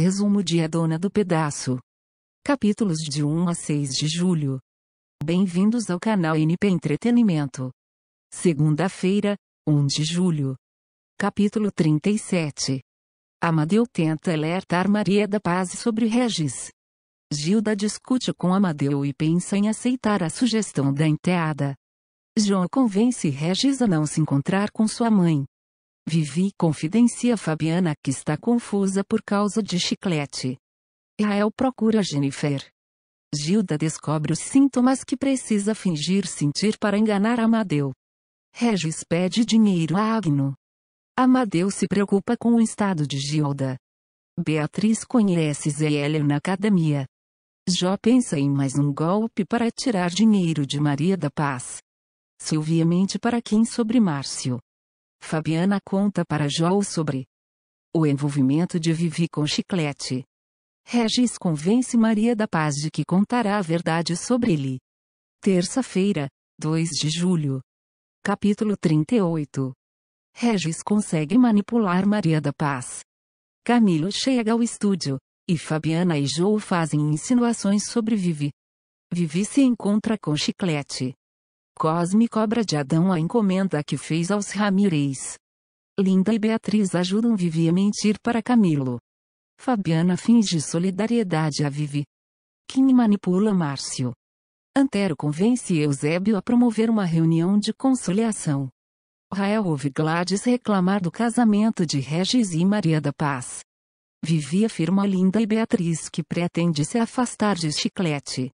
Resumo de A Dona do Pedaço. Capítulos de 1 a 6 de julho. Bem-vindos ao canal NP Entretenimento. Segunda-feira, 1 de julho. Capítulo 37. Amadeu tenta alertar Maria da Paz sobre Regis. Gilda discute com Amadeu e pensa em aceitar a sugestão da enteada. João convence Regis a não se encontrar com sua mãe, Vivi confidencia Fabiana que está confusa por causa de chiclete. Rael procura Jennifer. Gilda descobre os sintomas que precisa fingir sentir para enganar Amadeu. Regis pede dinheiro a Agno. Amadeu se preocupa com o estado de Gilda. Beatriz conhece Zélio na academia. Jó pensa em mais um golpe para tirar dinheiro de Maria da Paz. Silvia mente para quem sobre Márcio. Fabiana conta para Joel sobre o envolvimento de Vivi com Chiclete. Regis convence Maria da Paz de que contará a verdade sobre ele. Terça-feira, 2 de julho. Capítulo 38 Regis consegue manipular Maria da Paz. Camilo chega ao estúdio, e Fabiana e Joe fazem insinuações sobre Vivi. Vivi se encontra com Chiclete. Cosme cobra de Adão a encomenda que fez aos Ramirez. Linda e Beatriz ajudam Vivi a mentir para Camilo. Fabiana finge solidariedade a Vivi. Kim manipula Márcio. Antero convence Eusébio a promover uma reunião de conciliação. Rael ouve Gladys reclamar do casamento de Regis e Maria da Paz. Vivi afirma a Linda e Beatriz que pretende se afastar de Chiclete.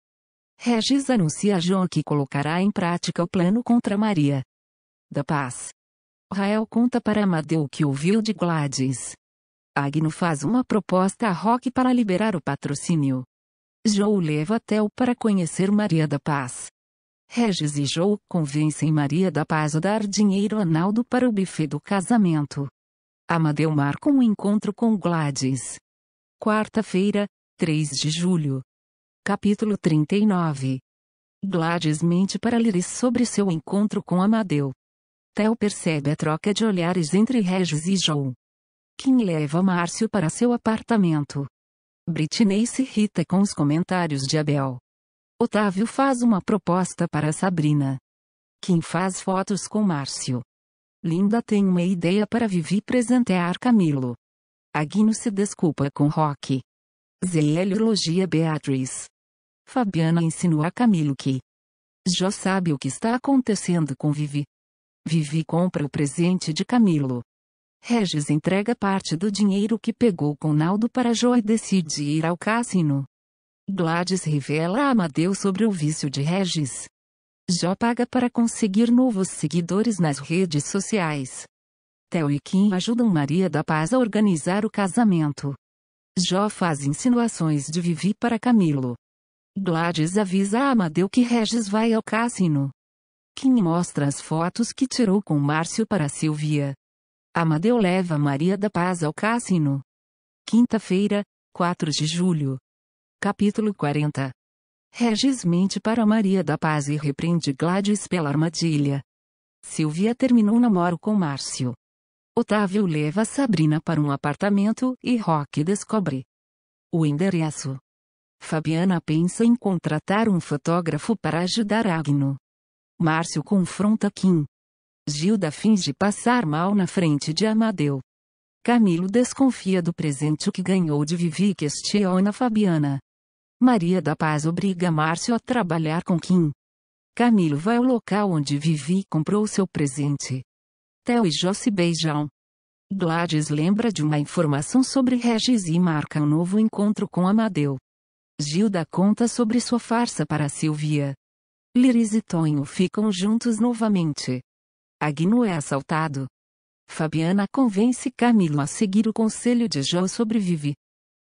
Regis anuncia a João que colocará em prática o plano contra Maria. Da Paz. Rael conta para Amadeu o que ouviu de Gladys. Agno faz uma proposta a Rock para liberar o patrocínio. João leva Theo para conhecer Maria da Paz. Regis e João convencem Maria da Paz a dar dinheiro a Naldo para o buffet do casamento. Amadeu marca um encontro com Gladys. Quarta-feira, 3 de julho. Capítulo 39 Gladys mente para Liris sobre seu encontro com Amadeu. Theo percebe a troca de olhares entre Regis e Joe. Kim leva Márcio para seu apartamento. Britney se irrita com os comentários de Abel. Otávio faz uma proposta para Sabrina. Kim faz fotos com Márcio. Linda tem uma ideia para Vivi presentear Camilo. Aguino se desculpa com Rock. ZL elogia Beatriz. Fabiana insinua a Camilo que Jó sabe o que está acontecendo com Vivi. Vivi compra o presente de Camilo. Regis entrega parte do dinheiro que pegou com Naldo para Jó e decide ir ao cassino. Gladys revela a Amadeu sobre o vício de Regis. Jó paga para conseguir novos seguidores nas redes sociais. Theo e Kim ajudam Maria da Paz a organizar o casamento. Jó faz insinuações de Vivi para Camilo. Gladys avisa a Amadeu que Regis vai ao cassino. Kim mostra as fotos que tirou com Márcio para Silvia. Amadeu leva Maria da Paz ao cassino. Quinta-feira, 4 de julho. Capítulo 40 Regis mente para Maria da Paz e repreende Gladys pela armadilha. Silvia terminou o namoro com Márcio. Otávio leva Sabrina para um apartamento e Rock descobre o endereço. Fabiana pensa em contratar um fotógrafo para ajudar Agno. Márcio confronta Kim. Gilda finge passar mal na frente de Amadeu. Camilo desconfia do presente que ganhou de Vivi e questiona Fabiana. Maria da Paz obriga Márcio a trabalhar com Kim. Camilo vai ao local onde Vivi comprou seu presente. Theo e Jó se beijam. Gladys lembra de uma informação sobre Regis e marca um novo encontro com Amadeu. Gilda conta sobre sua farsa para Silvia. Liris e Tonho ficam juntos novamente. Agno é assaltado. Fabiana convence Camilo a seguir o conselho de João sobrevive.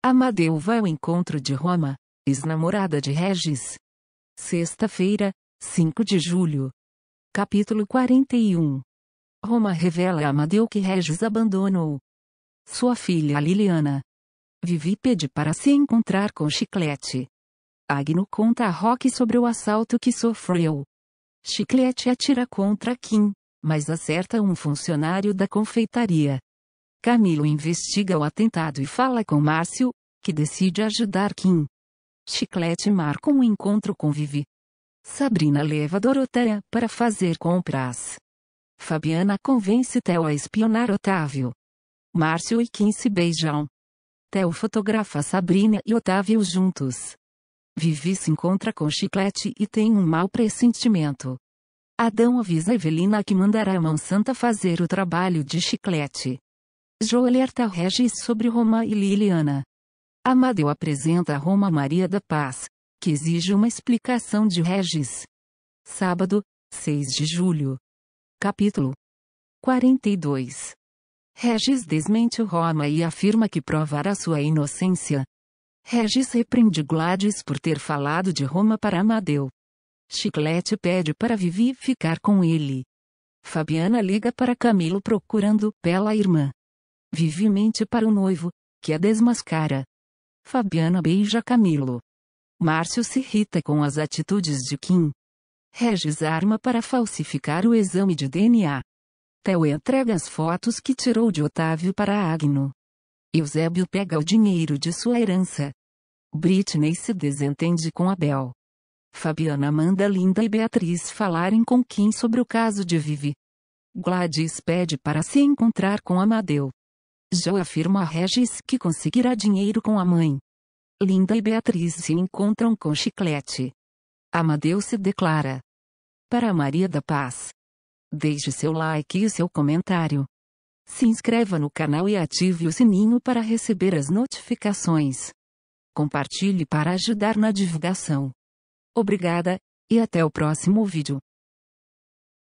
Amadeu vai ao encontro de Roma, ex-namorada de Regis. Sexta-feira, 5 de julho. Capítulo 41 Roma revela a Amadeu que Regis abandonou. Sua filha Liliana, Vivi pede para se encontrar com Chiclete. Agno conta a Rock sobre o assalto que sofreu. Chiclete atira contra Kim, mas acerta um funcionário da confeitaria. Camilo investiga o atentado e fala com Márcio, que decide ajudar Kim. Chiclete marca um encontro com Vivi. Sabrina leva Doroteia para fazer compras. Fabiana convence Theo a espionar Otávio. Márcio e Kim se beijam. Theo fotografa Sabrina e Otávio juntos. Vivi se encontra com Chiclete e tem um mau pressentimento. Adão avisa Evelina que mandará a mão santa fazer o trabalho de Chiclete. Jo alerta Regis sobre Roma e Liliana. Amadeu apresenta a Roma Maria da Paz, que exige uma explicação de Regis. Sábado, 6 de julho. Capítulo 42 Regis desmente Roma e afirma que provará sua inocência. Regis repreende Gladys por ter falado de Roma para Amadeu. Chiclete pede para Vivi ficar com ele. Fabiana liga para Camilo procurando pela irmã. Vivi mente para o noivo, que a desmascara. Fabiana beija Camilo. Márcio se irrita com as atitudes de Kim. Regis arma para falsificar o exame de DNA. Theo entrega as fotos que tirou de Otávio para Agno. Eusébio pega o dinheiro de sua herança. Britney se desentende com Abel. Fabiana manda Linda e Beatriz falarem com Kim sobre o caso de Vivi. Gladys pede para se encontrar com Amadeu. Joe afirma a Regis que conseguirá dinheiro com a mãe. Linda e Beatriz se encontram com Chiclete. Amadeu se declara. Para Maria da Paz. Deixe seu like e seu comentário. Se inscreva no canal e ative o sininho para receber as notificações. Compartilhe para ajudar na divulgação. Obrigada, e até o próximo vídeo.